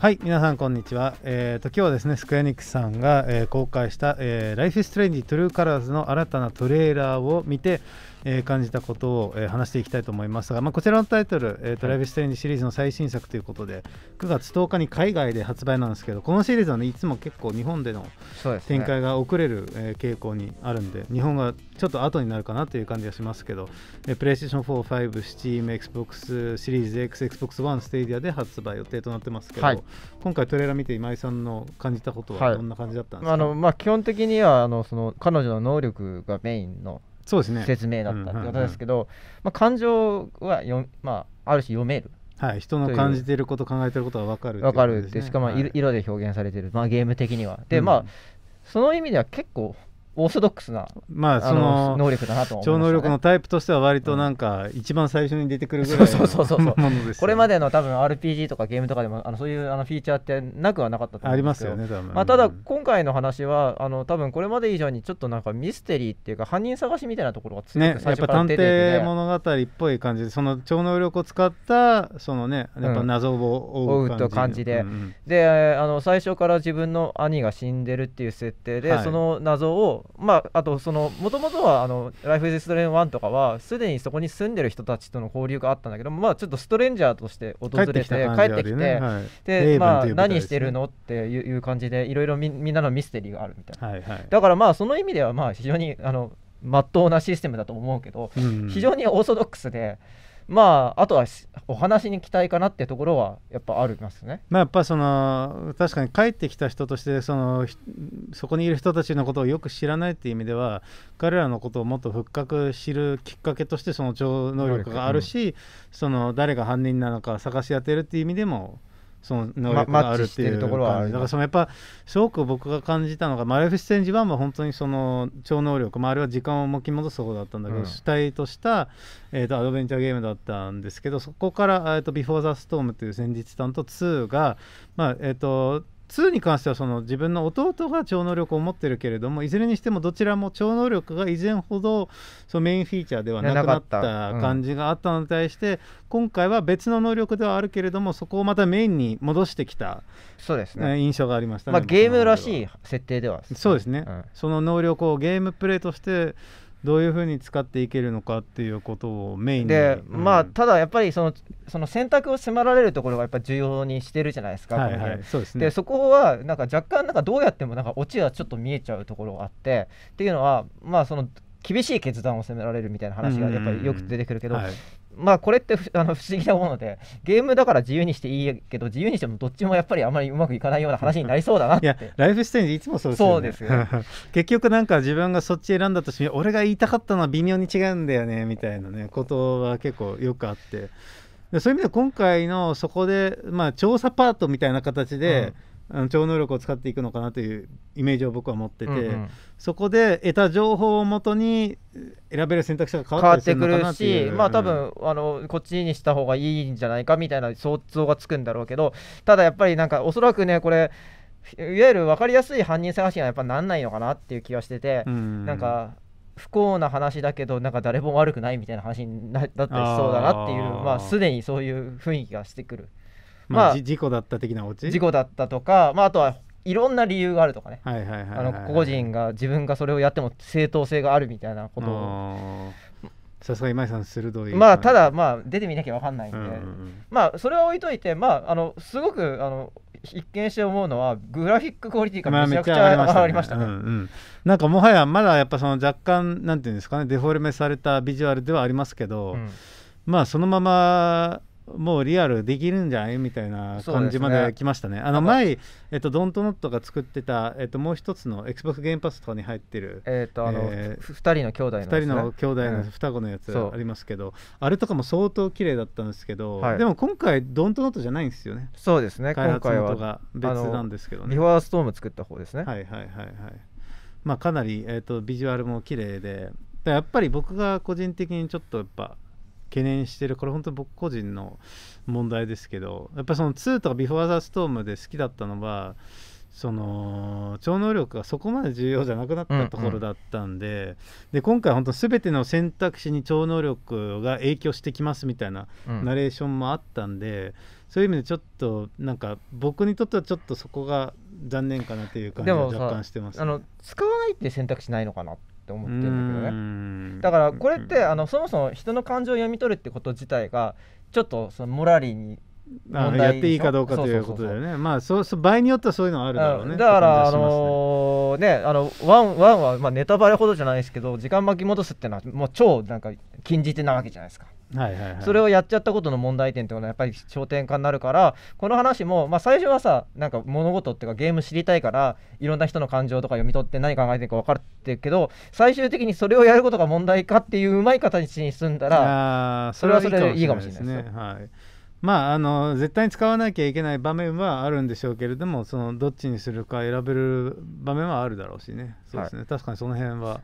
はい皆さんこんにちは、えーと、今日はですねスクエニックスさんが、えー、公開した、ライフストレンジトゥルーカラーズの新たなトレーラーを見てえー、感じたことを、えー、話していきたいと思いますが、まあ、こちらのタイトル、えー、トライブ・ストレンジシリーズの最新作ということで、9月10日に海外で発売なんですけど、このシリーズは、ね、いつも結構日本での展開が遅れる、ねえ傾向にあるんで、日本がちょっと後になるかなという感じがしますけど、えー、プレイステーション4、5、Steam、Xbox シリーズ X、Xbox One、ステディアで発売予定となってますけど、はい、今回トレーラー見て今井さんの感じたことはどんな感じだったんですか、はい、あのまあ、基本的にはあのその彼女の能力がメインの説明だったってことですけど、まあ、感情はよ、まあ、ある種読める。はい、人の感じていること考えてることは分かる、ね、分かるってしかも色で表現されてる、まあ、ゲーム的には。で、まあその意味では結構オーソドックスな、まあ、その能力だなと思いま、ね、超能力のタイプとしては割となんか一番最初に出てくるぐらいのものです、これまでの多分 RPG とかゲームとかでもあのそういうあのフィーチャーってなくはなかったと思うありますよね多分、まあ、ただ今回の話はあの多分これまで以上にちょっとなんかミステリーっていうか犯人探しみたいなところが強くね、ね、やっぱ探偵物語っぽい感じでその超能力を使ったそのねやっぱ謎を追う感じ,、うん、感じで、うんうん、であの最初から自分の兄が死んでるっていう設定で、はい、その謎をまあ、あとその、もともとはあの、ライフ・イズ・ストレン1とかは、すでにそこに住んでる人たちとの交流があったんだけど、まあ、ちょっとストレンジャーとして訪れて、帰ってきて、はい、で、まあ、何してるのっていう感じで、いろいろみんなのミステリーがあるみたいな。はいはい、だからまあ、その意味では、まあ、非常に、あの、まっとうなシステムだと思うけど、うん、非常にオーソドックスで。まああとはお話に期待かなってところはやっぱありますね。まあやっぱその確かに帰ってきた人としてそのそこにいる人たちのことをよく知らないっていう意味では彼らのことをもっと深く知るきっかけとしてその超能力があるし、うん、その誰が犯人なのか探し当てるっていう意味でもその能力があるっていう感じ、ま、だからそのやっぱすごく僕が感じたのがマレフィステンジ版は本当にその超能力、まあ、あれは時間を巻き戻す方だったんだけど、うん、主体とした、えーと、アドベンチャーゲームだったんですけどそこから「ビフォー・ザ・ストーム」という戦術担と2がまあえっ、ー、と2に関してはその自分の弟が超能力を持ってるけれどもいずれにしてもどちらも超能力が以前ほどそのメインフィーチャーではなくなった感じがあったのに対して、うん、今回は別の能力ではあるけれどもそこをまたメインに戻してきたそうですね、印象がありましたね、まあ、ゲームらしい設定ではそうですね、うん、その能力をゲームプレイとしてどういうふうに使っていけるのかっていうことをメインで、うん、まあただやっぱりそのその選択を迫られるところがやっぱ重要にしてるじゃないですか、でそこはなんか若干なんかどうやってもなんかオチがちょっと見えちゃうところがあってっていうのはまあその厳しい決断を迫られるみたいな話がやっぱりよく出てくるけど、まあこれってあの不思議なものでゲームだから自由にしていいけど自由にしてもどっちもやっぱりあんまりうまくいかないような話になりそうだなっていやライフステージいつもそうですよねそうです 結局なんか自分がそっち選んだとして俺が言いたかったのは微妙に違うんだよねみたいなねことは結構よくあってでそういう意味では今回のそこで、まあ、調査パートみたいな形で、うんあの超能力を使っていくのかなというイメージを僕は持ってて、うんうん、そこで得た情報をもとに選べる選択肢が変わってくるしまあ多分、うん、あのこっちにした方がいいんじゃないかみたいな想像がつくんだろうけどただやっぱりなんかおそらくねこれいわゆる分かりやすい犯人探しにはやっぱなんないのかなっていう気がしてて、うん、なんか不幸な話だけどなんか誰も悪くないみたいな話になったりしそうだなっていうまあすでにそういう雰囲気がしてくるまあ、事故だった的なオチ事故だったとか、まあ、あとはいろんな理由があるとかね個人が自分がそれをやっても正当性があるみたいなことをさすが今井さん鋭いまあただまあ出てみなきゃ分かんないんで、うんうん、まあそれは置いといてまああのすごくあの一見して思うのはグラフィッククオリティがめちゃくちゃ上がりましたね,、まあ、ね、うんうん、なんかもはやまだやっぱその若干なんていうんですかねデフォルメされたビジュアルではありますけど、うん、まあそのままもうリアルできるんじゃないみたいな感じまで来ましたね。ねあの前、えっと、ドントノットが作ってた、えっと、もう一つの Xbox ゲームパスとかに入ってる、えっとえ2人の兄弟の、ね、2人の兄弟の双子のやつありますけど、うん、あれとかも相当綺麗だったんですけど、はい、でも今回、ドントノットじゃないんですよね。そうですね、開発元が別なんですけどね。リファーストーム作った方ですね。はいはいはいはい。まあ、かなり、えっと、ビジュアルも綺麗で、やっぱり僕が個人的にちょっとやっぱ懸念してるこれ本当に僕個人の問題ですけどやっぱその2とか「ビフォー・ザ・ストーム」で好きだったのはその超能力がそこまで重要じゃなくなったところだったんでうんうん、で今回本当全ての選択肢に超能力が影響してきますみたいなナレーションもあったんで、うん、そういう意味でちょっとなんか僕にとってはちょっとそこが残念かなという感じは若干してます、ね、あの使わないって選択肢ないのかなってって思ってるんだけどねだからこれってあのそもそも人の感情を読み取るってこと自体がちょっとそのモラリーにやっていいかどうかということだよねまあそう場合によってはそういうのはあるだろうねだからあのねあのワンワンはまあネタバレほどじゃないですけど時間巻き戻すっていうのはもう超なんか禁じ手なわけじゃないですかはいはいはい、それをやっちゃったことの問題点っていうのはやっぱり焦点化になるからこの話も、まあ、最初はさなんか物事っていうかゲーム知りたいからいろんな人の感情とか読み取って何考えてるか分かってるけど最終的にそれをやることが問題かっていううまい形に進んだらそれはそれでいいかもしれないですね。はいまあ、あの絶対に使わなきゃいけない場面はあるんでしょうけれどもそのどっちにするか選べる場面はあるだろうしねそうですね、はい、確かにその辺は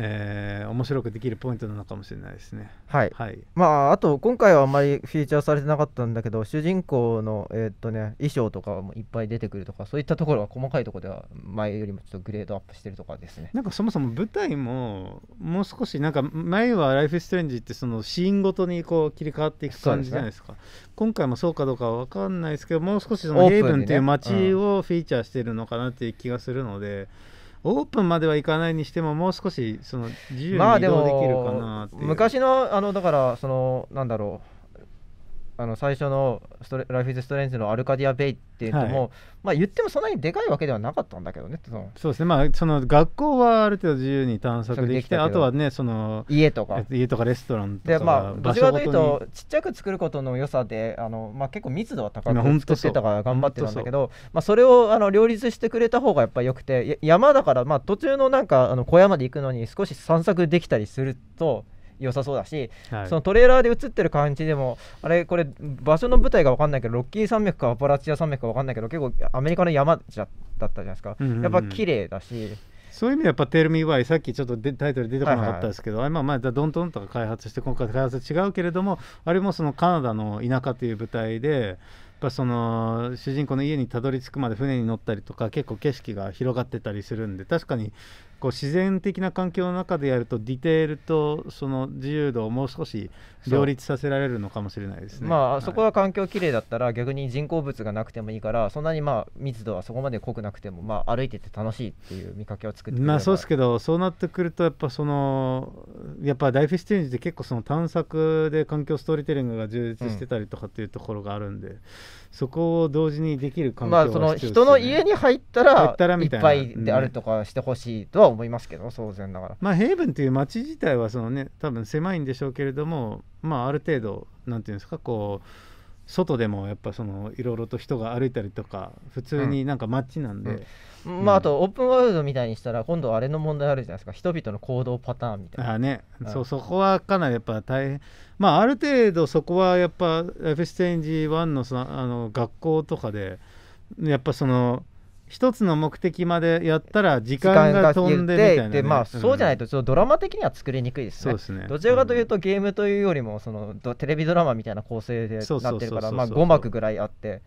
えー、面白くできるポイントなのかもしれないですね。はい、はい、まああと今回はあんまりフィーチャーされてなかったんだけど主人公の、えー、っとね、衣装とかもいっぱい出てくるとかそういったところは細かいところでは前よりもちょっとグレードアップしてるとかですね。なんかそもそも舞台ももう少しなんか前は「ライフストレンジってそのシーンごとにこう切り替わっていく感じじゃないですか、今回もそうかどうかは分かんないですけどもう少しそのゲームっていう街をフィーチャーしてるのかなっていう気がするので。オープンまではいかないにしてももう少しその自由に移動できるかなっていう、まあ、昔のあのだからそのなんだろうあの最初のストレ「ライフ・イズ・ストレンジ」のアルカディア・ベイっていうのも、はい、まあ、言ってもそんなにでかいわけではなかったんだけどねそうですねまあその学校はある程度自由に探索できてあとはねその家とか家とかレストランとかでまあどちらかというとちっちゃく作ることの良さであの、まあ、結構密度は高く作ってたから頑張ってたんだけどまあ、それをあの両立してくれた方がやっぱりよくて山だから、まあ、途中のなんかあの小屋まで行くのに少し散策できたりすると。良さそうだし、はい、そのトレーラーで映ってる感じでもあれこれ場所の舞台が分かんないけどロッキー山脈かアパラチア山脈か分かんないけど結構アメリカの山じゃだったじゃないですか、うんうんうん、やっぱ綺麗だし。そういう意味でやっぱ「テルミーワイ」さっきちょっとでタイトル出てこなかったですけど、はいはい、まあまあドントンとか開発して今回開発違うけれどもあれもそのカナダの田舎という舞台で。やっぱその主人公の家にたどり着くまで船に乗ったりとか結構景色が広がってたりするんで確かにこう自然的な環境の中でやるとディテールとその自由度をもう少し両立させられるのかもしれないですね。まあ、はい、そこが環境きれいだったら逆に人工物がなくてもいいからそんなにまあ密度はそこまで濃くなくてもまあ歩いてて楽しいっていう見かけを作ってまあそうですけどそうなってくるとやっぱそのやっぱライフステージって結構その探索で環境ストーリーテリングが充実してたりとかっていうところがあるんで、うん、そこを同時にできる環境は必要です、ね、まあその人の家に入ったらいっぱいであるとかしてほしいとはは思いますけど当然ながらまあヘイブンという街自体はそのね多分狭いんでしょうけれどもまあある程度なんていうんですかこう外でもやっぱそのいろいろと人が歩いたりとか普通になんか街なんで、うんうん、まああとオープンワールドみたいにしたら今度あれの問題あるじゃないですか人々の行動パターンみたいなあね、うん、そうそこはかなりやっぱ大変まあある程度そこはやっぱエフステージ1のそのあの学校とかでやっぱその一つの目的までやったら時間が飛んでみたいな、ね、でまあ、そうじゃないとちょっとドラマ的には作りにくいですね。そうですねどちらかというと、ゲームというよりもそのテレビドラマみたいな構成でなってるからまあ5幕ぐらいあって。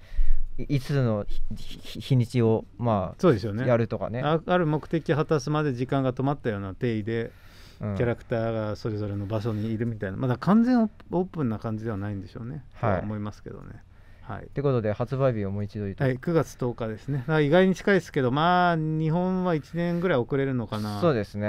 いつの日にちを、まあ、そうですよねやるとかねある目的果たすまで時間が止まったような定位で、うん、キャラクターがそれぞれの場所にいるみたいなまだ完全オープンな感じではないんでしょうね、はい、思いますけどね。はい、ということで発売日をもう一度言うと、はい、9月10日ですね意外に近いですけどまあ日本は1年ぐらい遅れるのかなそうですね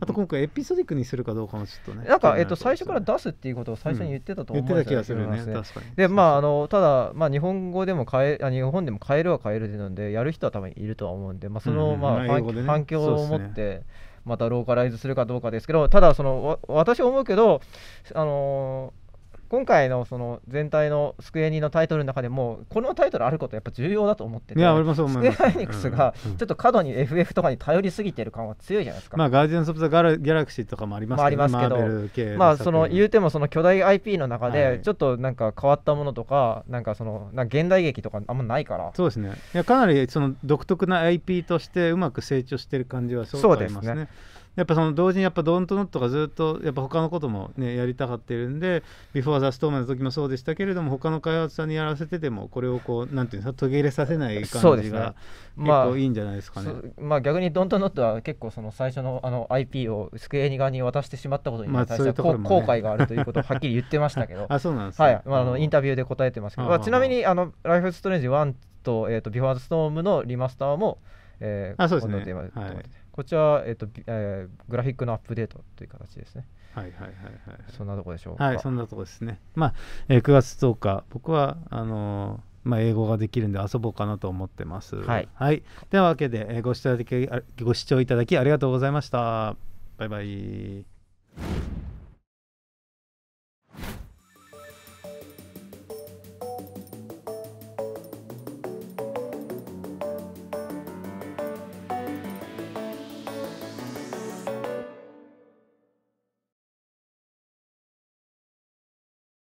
あと今回エピソディックにするかどうかもちょっとねなんか、えっと、最初から出すっていうことを最初に言ってたと思うんです、ねうん、言ってた気がするね確かにでまああのただ、まあ、日本語でも変えあ日本でも変えるは変えるんでやる人は多分いるとは思うんで、まあ、その、うん、まあ、ね、反響を持って、またローカライズするかどうかですけどただその私思うけどあのー今回のその全体のスクエニのタイトルの中でもこのタイトルあることやっぱ重要だと思ってていや俺もそう思いますスクエア・エニックスがちょっと過度に FF とかに頼りすぎてる感は強いじゃないですか、まあ、ガーディアンズ・オブ・ザ・ギャラクシーとかもありますけど、まあ、あまけどまあその言うてもその巨大 IP の中でちょっとなんか変わったものとか、なんかそのなか現代劇とかあんまないからそうですねいやかなりその独特な IP としてうまく成長してる感じはそうですね。やっぱその同時にやっぱドントノットがずっとやっぱ他のこともねやりたがってるんでビフォーザストームの時もそうでしたけれども他の開発者にやらせててもこれをこうなんていうんですか途切れさせない感じが結構いいんじゃないですかね。ねまあ、まあ、逆にドントノットは結構その最初のあの IP をスクエニ側に渡してしまったことに対してまあね、後悔があるということをはっきり言ってましたけど あそうなんです、ね、はいまあ、あのインタビューで答えてますけど、まあ、ちなみにあの「ライフストレンジ1」と「えーと、ビフォーザストームのリマスターも、えー、あそうですね。はいこちら、えとえー、グラフィックのアップデートという形ですね。はいはいはいはい。そんなとこでしょうはい、そんなとこですね。まあ、えー、9月10日、僕は、あのーまあ、英語ができるんで遊ぼうかなと思ってます。はい。はい、ではわけで、えー、ご視聴いただきご視聴いただきありがとうございました。バイバイ。